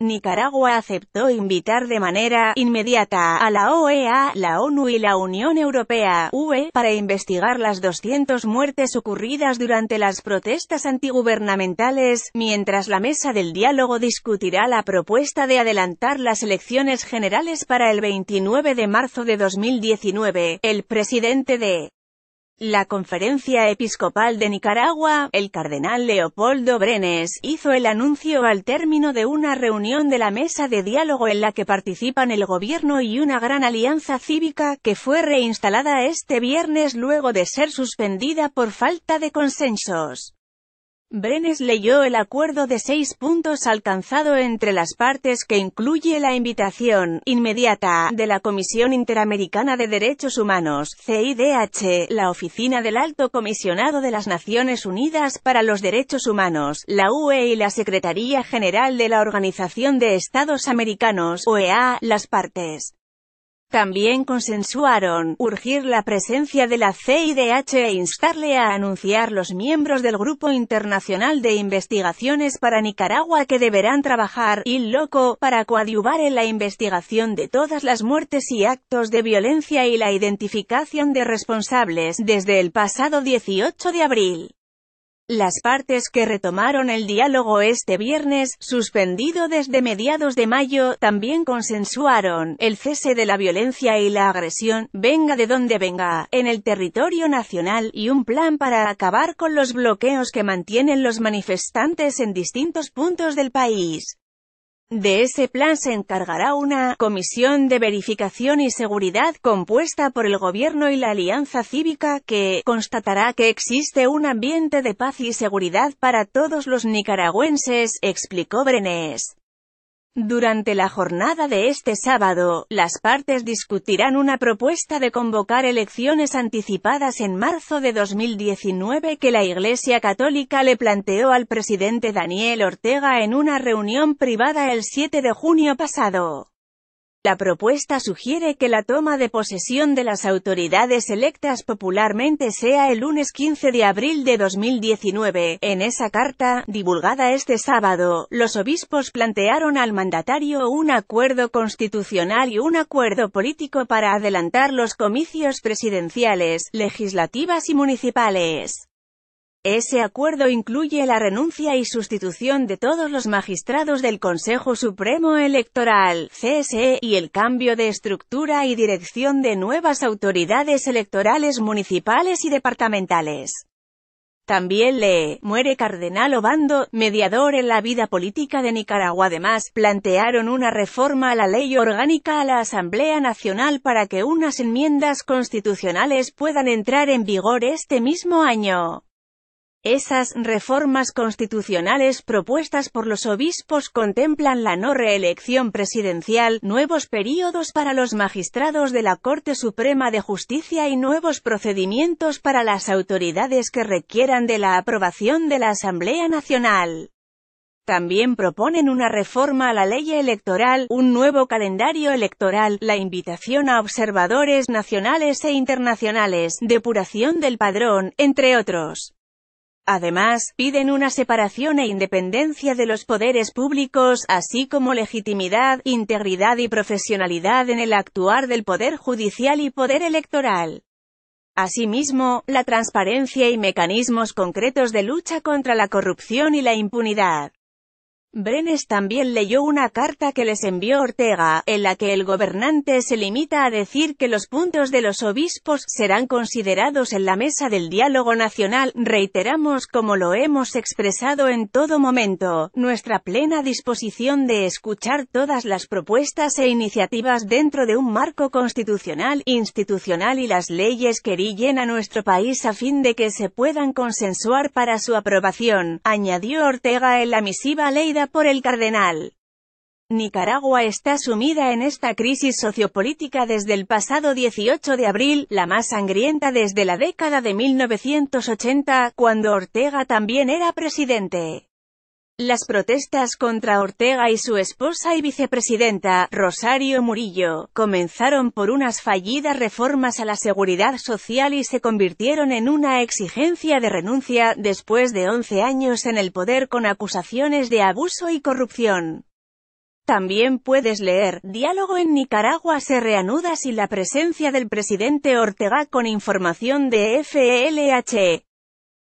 Nicaragua aceptó invitar de manera inmediata a la OEA, la ONU y la Unión Europea, UE, para investigar las 200 muertes ocurridas durante las protestas antigubernamentales, mientras la mesa del diálogo discutirá la propuesta de adelantar las elecciones generales para el 29 de marzo de 2019. El presidente de la Conferencia Episcopal de Nicaragua, el cardenal Leopoldo Brenes, hizo el anuncio al término de una reunión de la mesa de diálogo en la que participan el gobierno y una gran alianza cívica, que fue reinstalada este viernes luego de ser suspendida por falta de consensos. Brenes leyó el acuerdo de seis puntos alcanzado entre las partes que incluye la invitación inmediata de la Comisión Interamericana de Derechos Humanos, CIDH, la Oficina del Alto Comisionado de las Naciones Unidas para los Derechos Humanos, la UE y la Secretaría General de la Organización de Estados Americanos, OEA, las partes. También consensuaron urgir la presencia de la CIDH e instarle a anunciar los miembros del Grupo Internacional de Investigaciones para Nicaragua que deberán trabajar, y loco, para coadyuvar en la investigación de todas las muertes y actos de violencia y la identificación de responsables, desde el pasado 18 de abril. Las partes que retomaron el diálogo este viernes, suspendido desde mediados de mayo, también consensuaron el cese de la violencia y la agresión, venga de donde venga, en el territorio nacional, y un plan para acabar con los bloqueos que mantienen los manifestantes en distintos puntos del país. De ese plan se encargará una comisión de verificación y seguridad compuesta por el gobierno y la alianza cívica que constatará que existe un ambiente de paz y seguridad para todos los nicaragüenses, explicó Brenes. Durante la jornada de este sábado, las partes discutirán una propuesta de convocar elecciones anticipadas en marzo de 2019 que la Iglesia Católica le planteó al presidente Daniel Ortega en una reunión privada el 7 de junio pasado. La propuesta sugiere que la toma de posesión de las autoridades electas popularmente sea el lunes 15 de abril de 2019. En esa carta, divulgada este sábado, los obispos plantearon al mandatario un acuerdo constitucional y un acuerdo político para adelantar los comicios presidenciales, legislativas y municipales. Ese acuerdo incluye la renuncia y sustitución de todos los magistrados del Consejo Supremo Electoral, CSE, y el cambio de estructura y dirección de nuevas autoridades electorales municipales y departamentales. También le muere Cardenal Obando, mediador en la vida política de Nicaragua. Además, plantearon una reforma a la ley orgánica a la Asamblea Nacional para que unas enmiendas constitucionales puedan entrar en vigor este mismo año. Esas reformas constitucionales propuestas por los obispos contemplan la no reelección presidencial, nuevos períodos para los magistrados de la Corte Suprema de Justicia y nuevos procedimientos para las autoridades que requieran de la aprobación de la Asamblea Nacional. También proponen una reforma a la ley electoral, un nuevo calendario electoral, la invitación a observadores nacionales e internacionales, depuración del padrón, entre otros. Además, piden una separación e independencia de los poderes públicos, así como legitimidad, integridad y profesionalidad en el actuar del Poder Judicial y Poder Electoral. Asimismo, la transparencia y mecanismos concretos de lucha contra la corrupción y la impunidad. Brenes también leyó una carta que les envió Ortega, en la que el gobernante se limita a decir que los puntos de los obispos serán considerados en la mesa del diálogo nacional, reiteramos como lo hemos expresado en todo momento, nuestra plena disposición de escuchar todas las propuestas e iniciativas dentro de un marco constitucional, institucional y las leyes que rigen a nuestro país a fin de que se puedan consensuar para su aprobación, añadió Ortega en la misiva ley por el cardenal. Nicaragua está sumida en esta crisis sociopolítica desde el pasado 18 de abril, la más sangrienta desde la década de 1980, cuando Ortega también era presidente. Las protestas contra Ortega y su esposa y vicepresidenta, Rosario Murillo, comenzaron por unas fallidas reformas a la seguridad social y se convirtieron en una exigencia de renuncia, después de 11 años en el poder con acusaciones de abuso y corrupción. También puedes leer, diálogo en Nicaragua se reanuda sin la presencia del presidente Ortega con información de FLH.